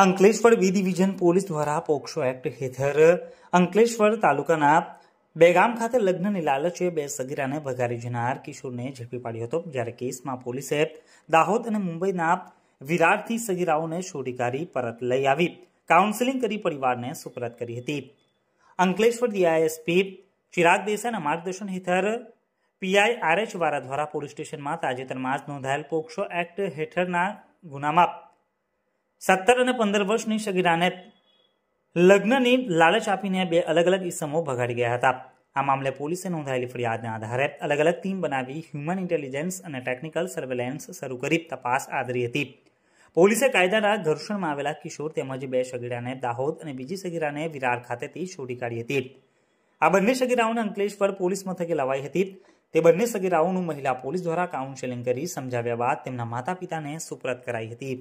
Ankleshwar B division police દ્વારા POCSO act હેઠળ અંકલેશ્વર તાલુકાના બેગામ ખાતે લગ્નની લાલચે બે સગીરાને ભગારી જનાર કિશોરને ઝડપી પાડ્યો હતો જ્યારે કેસમાં પોલીસે દાહોદ અને મુંબઈના વિરાટથી સગીરાઓને છોડી કાઢી પરત લઈ આવી કાઉન્સેલિંગ કરી પરિવારને સુપરત કરી હતી અંકલેશ્વર ડીઆઈએસપી ચિરાગ દેસાઈના માર્ગદર્શન હેઠળ પીઆઈ આરએચ વારા દ્વારા પોલીસ સ્ટેશનમાં તાજેતરમાં જ નોંધાયેલ પોક્સો એક્ટ હેઠળના ગુનામાં સત્તર અને પંદર વર્ષની સગીરાને લગ્નની લાલચ આપીને બે અલગ અલગ ઇસમો ભગાડી ગયા હતા આ મામલે પોલીસે નોંધાયેલી ફરિયાદના આધારે અલગ અલગ ટીમ બનાવી હ્યુમન ઇન્ટેલિજન્સ અને ટેકનિકલ સર્વેલન્સ શરૂ કરી તપાસ આદરી હતી પોલીસે કાયદાના ઘર્ષણમાં આવેલા કિશોર તેમજ બે સગીરાને દાહોદ અને બીજી સગીરાને વિરાર ખાતેથી શોધી કાઢી હતી આ બંને સગીરાઓને અંકલેશ્વર પોલીસ મથકે લવાઈ હતી તે બંને સગીરાઓનું મહિલા પોલીસ દ્વારા કાઉન્સેલિંગ કરી સમજાવ્યા બાદ તેમના માતા પિતાને સુપ્રત કરાઈ હતી